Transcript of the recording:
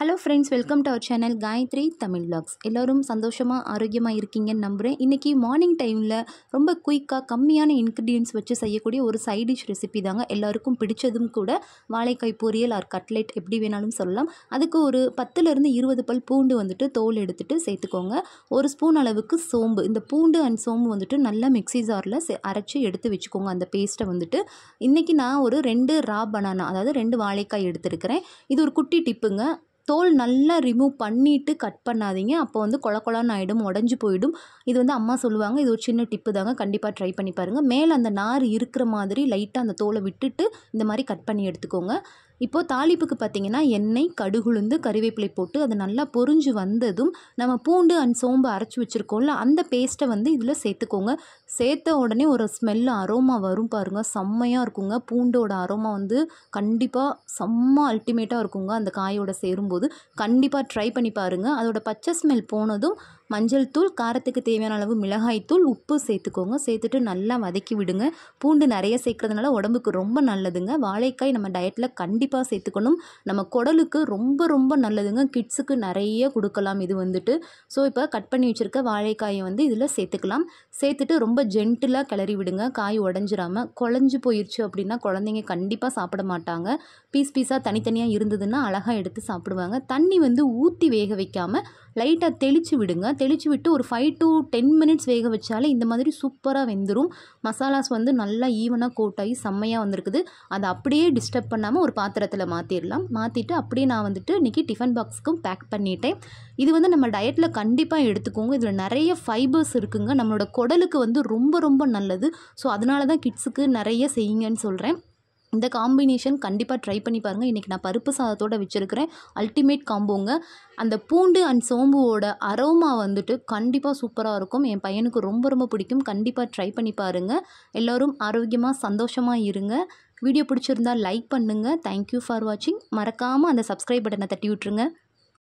hello friends welcome to our channel Gayathri Tamil vlogs எல்லோரும் சந்தோஷமாக ஆரோக்கியமாக இருக்கீங்கன்னு நம்புகிறேன் இன்றைக்கி மார்னிங் டைமில் ரொம்ப குயிக்காக கம்மியான இன்க்ரீடியன்ஸ் வச்சு செய்யக்கூடிய ஒரு சைட் டிஷ் ரெசிபி தாங்க எல்லாருக்கும் பிடிச்சதும் கூட வாழைக்காய் பொரியல் ஆர் கட்லெட் எப்படி வேணாலும் சொல்லலாம் அதுக்கு ஒரு பத்துலேருந்து இருபது பல் பூண்டு வந்துட்டு தோல் எடுத்துகிட்டு சேர்த்துக்கோங்க ஒரு ஸ்பூன் அளவுக்கு சோம்பு இந்த பூண்டு அண்ட் சோம்பு வந்துட்டு நல்லா மிக்சி ஜாரில் அரைச்சி எடுத்து வச்சுக்கோங்க அந்த பேஸ்ட்டை வந்துட்டு இன்றைக்கி நான் ஒரு ரெண்டு ரா பனானா அதாவது ரெண்டு வாழைக்காய் எடுத்துருக்கிறேன் இது ஒரு குட்டி டிப்புங்க தோல் நல்லா ரிமூவ் பண்ணிவிட்டு கட் பண்ணாதீங்க அப்போ வந்து கொல கொலன்னு ஆகிடும் உடஞ்சி போயிடும் இது வந்து அம்மா சொல்லுவாங்க இது ஒரு சின்ன டிப்பு தாங்க கண்டிப்பாக ட்ரை பண்ணி பாருங்கள் மேலே அந்த நார் இருக்கிற மாதிரி லைட்டாக அந்த தோலை விட்டுட்டு இந்த மாதிரி கட் பண்ணி எடுத்துக்கோங்க இப்போது தாளிப்புக்கு பார்த்திங்கன்னா எண்ணெய் கடுகுளுந்து கருவேப்பிலை போட்டு அது நல்லா பொரிஞ்சு வந்ததும் நம்ம பூண்டு அண்ட் சோம்பு அரைச்சி வச்சுருக்கோம்ல அந்த பேஸ்ட்டை வந்து இதில் சேர்த்துக்கோங்க சேர்த்த உடனே ஒரு ஸ்மெல்லு அரோமா வரும் பாருங்கள் செம்மையாக இருக்குங்க பூண்டோட அரோமா வந்து கண்டிப்பாக செம்ம அல்டிமேட்டாக இருக்குங்க அந்த காயோட சேரும்போது கண்டிப்பாக ட்ரை பண்ணி பாருங்கள் அதோட பச்சை ஸ்மெல் போனதும் மஞ்சள் தூள் காரத்துக்கு தேவையான அளவு மிளகாய் தூள் உப்பு சேர்த்துக்கோங்க சேர்த்துட்டு நல்லா வதக்கி விடுங்க பூண்டு நிறைய சேர்க்குறதுனால உடம்புக்கு ரொம்ப நல்லதுங்க வாழைக்காய் நம்ம டயட்டில் கண்டிப்பாக சேர்த்துக்கணும் நம்ம குடலுக்கு ரொம்ப ரொம்ப நல்லதுங்க கிட்ஸுக்கு நிறைய கொடுக்கலாம் இது வந்துட்டு ஸோ இப்போ கட் பண்ணி வச்சுருக்க வாழைக்காயை வந்து இதில் சேர்த்துக்கலாம் சேர்த்துட்டு ரொம்ப ஜென்டிலாக கிளறி விடுங்க காய் உடஞ்சிராமல் குழஞ்சி போயிடுச்சு அப்படின்னா குழந்தைங்க கண்டிப்பாக சாப்பிட மாட்டாங்க பீஸ் பீஸாக தனித்தனியாக இருந்ததுன்னா அழகாக எடுத்து சாப்பிடுவாங்க தண்ணி வந்து ஊற்றி வேக வைக்காமல் லைட்டாக தெளித்து விடுங்க தெளித்து விட்டு ஒரு ஃபைவ் டு டென் மினிட்ஸ் வேக வச்சாலே இந்த மாதிரி சூப்பராக வெந்துடும் மசாலாஸ் வந்து நல்லா ஈவனாக கோட் ஆகி செம்மையாக வந்திருக்குது அதை அப்படியே டிஸ்டர்ப் பண்ணாமல் ஒரு பாத்திரத்தில் மாற்றிடலாம் மாற்றிட்டு அப்படியே நான் வந்துட்டு இன்றைக்கி டிஃபன் பாக்ஸுக்கும் பேக் பண்ணிட்டேன் இது வந்து நம்ம டயட்டில் கண்டிப்பாக எடுத்துக்கோங்க இதில் நிறைய ஃபைபர்ஸ் இருக்குங்க நம்மளோட குடலுக்கு வந்து ரொம்ப ரொம்ப நல்லது ஸோ அதனால தான் கிட்ஸுக்கு நிறைய செய்யுங்கன்னு சொல்கிறேன் இந்த காம்பினேஷன் கண்டிப்பாக ட்ரை பண்ணி பாருங்கள் இன்றைக்கி நான் பருப்பு சாதத்தோடு வச்சுருக்கிறேன் அல்டிமேட் காம்போங்க அந்த பூண்டு அண்ட் சோம்புவோட அரோமா வந்துட்டு கண்டிப்பாக சூப்பராக இருக்கும் என் பையனுக்கு ரொம்ப ரொம்ப பிடிக்கும் கண்டிப்பாக ட்ரை பண்ணி பாருங்கள் எல்லோரும் ஆரோக்கியமாக சந்தோஷமாக இருங்க வீடியோ பிடிச்சிருந்தால் லைக் பண்ணுங்கள் தேங்க்யூ ஃபார் வாட்சிங் மறக்காமல் அந்த சப்ஸ்கிரைப் பட்டனை தட்டி விட்ருங்க